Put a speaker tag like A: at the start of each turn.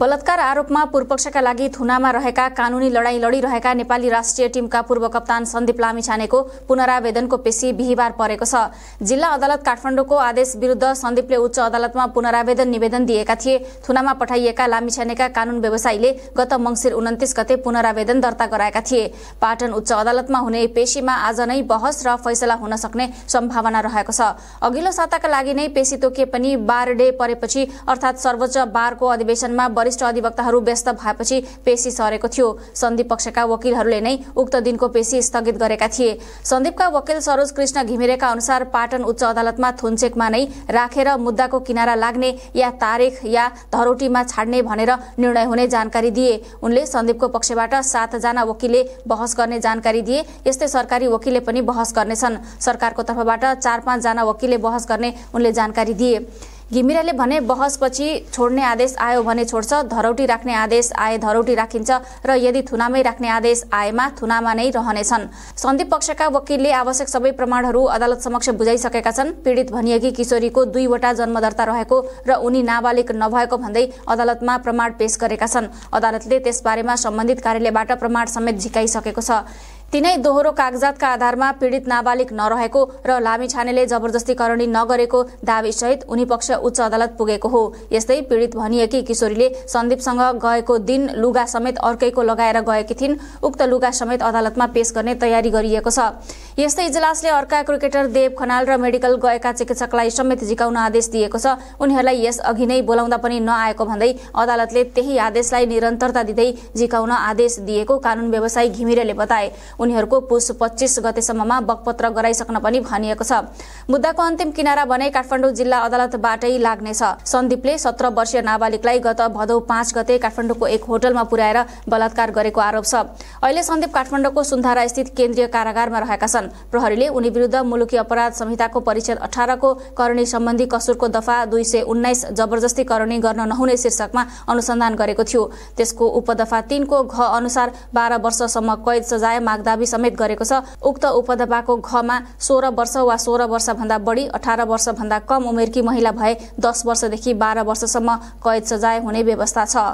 A: बलात्कार आरोपमा पूर्वपक्षका लागि थुनामा रहेका कानूनी लड़ाई लड़िरहेका नेपाली राष्ट्रिय टीमका पूर्व कप्तान सन्दीप लामिछानेको पुनरावेदनको पेशी बिहिबार परेको छ जिल्ला अदालत काठमाडौँको आदेश विरूद्ध सन्दीपले उच्च अदालतमा पुनरावेदन निवेदन दिएका थिए थुनामा पठाइएका लामिछानेका कानून व्यवसायीले गत मंगिर उन्तिस गते पुनरावेदन दर्ता गराएका थिए पाटन उच्च अदालतमा हुने पेशीमा आज नै बहस र फैसला हुन सक्ने सम्भावना रहेको छ अघिल्लो साताका लागि नै पेशी तोकिए पनि बार डे परेपछि अर्थात् सर्वोच्च बारको अधिवेशनमा वरिष्ठ अधिवक्ताहरू व्यस्त भएपछि पेशी सरेको थियो सन्दीप पक्षका वकिलहरूले नै उक्त दिनको पेशी स्थगित गरेका थिए सन्दीपका वकिल सरोज कृष्ण घिमिरेका अनुसार पाटन उच्च अदालतमा थुनचेकमा नै राखेर रा मुद्दाको किनारा लाग्ने या तारिख या धरोटीमा छाड्ने भनेर निर्णय हुने जानकारी दिए उनले सन्दीपको पक्षबाट सातजना वकिलले बहस गर्ने जानकारी दिए यस्तै सरकारी वकिलले पनि बहस गर्नेछन् सरकारको तर्फबाट चार पाँचजना वकिलले बहस गर्ने उनले जानकारी दिए घिमिराले भने बहसपछि छोड्ने आदेश आयो भने छोड्छ धरौटी राख्ने आदेश आए धरौटी राखिन्छ र यदि थुनामै राख्ने आदेश आएमा थुनामा नै रहनेछन् सन्दीप पक्षका वकिलले आवश्यक सबै प्रमाणहरू अदालत समक्ष बुझाइसकेका छन् पीड़ित भनिएकी किशोरीको दुईवटा जन्मदर्ता रहेको र उनी नाबालिग नभएको भन्दै अदालतमा प्रमाण पेश गरेका छन् अदालतले त्यसबारेमा सम्बन्धित कार्यालयबाट प्रमाण समेत झिकाइसकेको छ तिनै दोहोरो कागजातका आधारमा पीडित नाबालिक नरहेको र लामिछानेले जबरजस्तीकरणी नगरेको दावीसहित उनी पक्ष उच्च अदालत पुगेको हो यस्तै पीडित भनिएकी किशोरीले सन्दीपसँग गएको दिन लुगा समेत अर्कैको लगाएर गएकी थिइन् उक्त लुगा समेत अदालतमा पेश गर्ने तयारी गरिएको छ यस्तै इजलासले अर्का क्रिकेटर देव खनाल र मेडिकल गएका चिकित्सकलाई समेत जिकाउन आदेश दिएको छ उनीहरूलाई यसअघि नै बोलाउँदा पनि नआएको भन्दै अदालतले त्यही आदेशलाई निरन्तरता दिँदै जिकाउन आदेश दिएको कानून व्यवसायी घिमिरेले बताए उनीहरूको पुस पच्चिस गतेसम्ममा बकपत्र गराइसक्न पनि भनिएको छ मुद्दाको अन्तिम किनारा भने काठमाडौँ जिल्ला अदालतबाटै लाग्नेछ सन्दीपले सत्र वर्षीय नाबालिकलाई गत भदौ पाँच गते काठमाडौँको एक होटलमा पुर्याएर बलात्कार गरेको आरोप छ अहिले सन्दीप काठमाडौँको सुन्धारा स्थित केन्द्रीय कारागारमा रहेका छन् प्रहरीले उनी विरुद्ध मुलुकी अपराध संहिताको परिच्छेद अठारको करणी सम्बन्धी कसुरको दफा दुई सय उन्नाइस जबरजस्ती करणी गर्न नहुने शीर्षकमा अनुसन्धान गरेको थियो त्यसको उपदफा तीनको घ अनुसार बाह्र वर्षसम्म कैद सजाय माग दावी समेत गरेको छ उक्त उपदबाको घमा सोह्र वर्ष वा सोह्र वर्षभन्दा बढी अठार वर्षभन्दा कम उमेरकी महिला भए दस वर्षदेखि बाह्र वर्षसम्म कैद सजाय हुने व्यवस्था छ